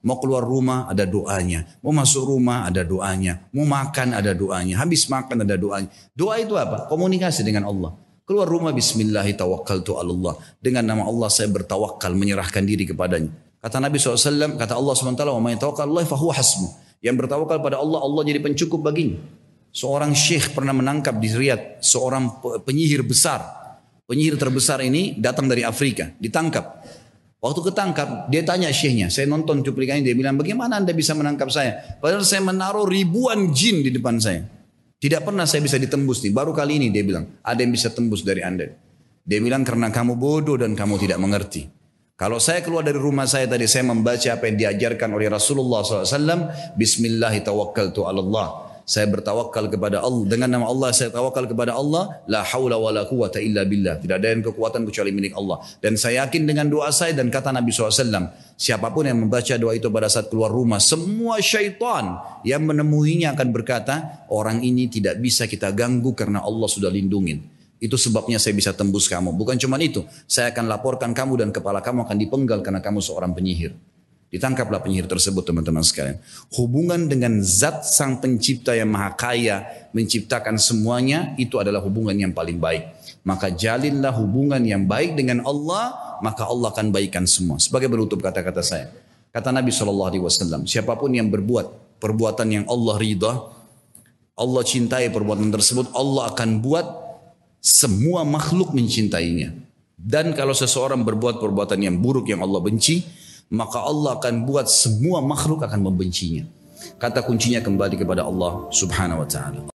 Mau keluar rumah ada doanya. Mau masuk rumah ada doanya. Mau makan ada doanya. Habis makan ada doanya. Doa itu apa? Komunikasi dengan Allah. Keluar rumah bismillahi tawakkaltu Allah. Dengan nama Allah saya bertawakal menyerahkan diri kepadanya. Kata Nabi SAW, kata Allah SWT, wa may Allah fahuwa hasmu. Yang bertawakal pada Allah, Allah jadi pencukup baginya. Seorang syekh pernah menangkap di Riyadh seorang penyihir besar. Penyihir terbesar ini datang dari Afrika, ditangkap. Waktu ketangkap, dia tanya syekhnya. Saya nonton cuplikannya, dia bilang, bagaimana anda bisa menangkap saya? Padahal saya menaruh ribuan jin di depan saya. Tidak pernah saya bisa ditembus nih. Baru kali ini dia bilang, ada yang bisa tembus dari anda. Dia bilang, karena kamu bodoh dan kamu tidak mengerti. Kalau saya keluar dari rumah saya tadi, saya membaca apa yang diajarkan oleh Rasulullah SAW. Bismillahirrahmanirrahim. Saya bertawakal kepada Allah. Dengan nama Allah saya tawakal kepada Allah. La haula wala quwata illa billah. Tidak ada yang kekuatan kecuali milik Allah. Dan saya yakin dengan doa saya dan kata Nabi SAW. Siapapun yang membaca doa itu pada saat keluar rumah. Semua syaitan yang menemuinya akan berkata. Orang ini tidak bisa kita ganggu karena Allah sudah lindungin. Itu sebabnya saya bisa tembus kamu. Bukan cuma itu, saya akan laporkan kamu dan kepala kamu akan dipenggal karena kamu seorang penyihir. Ditangkaplah penyihir tersebut teman-teman sekalian. Hubungan dengan zat sang pencipta yang maha kaya menciptakan semuanya itu adalah hubungan yang paling baik. Maka jalinlah hubungan yang baik dengan Allah, maka Allah akan baikkan semua. Sebagai penutup kata-kata saya. Kata Nabi SAW, siapapun yang berbuat perbuatan yang Allah ridha, Allah cintai perbuatan tersebut, Allah akan buat semua makhluk mencintainya. Dan kalau seseorang berbuat perbuatan yang buruk yang Allah benci, maka Allah akan buat semua makhluk akan membencinya. Kata kuncinya kembali kepada Allah Subhanahu wa taala.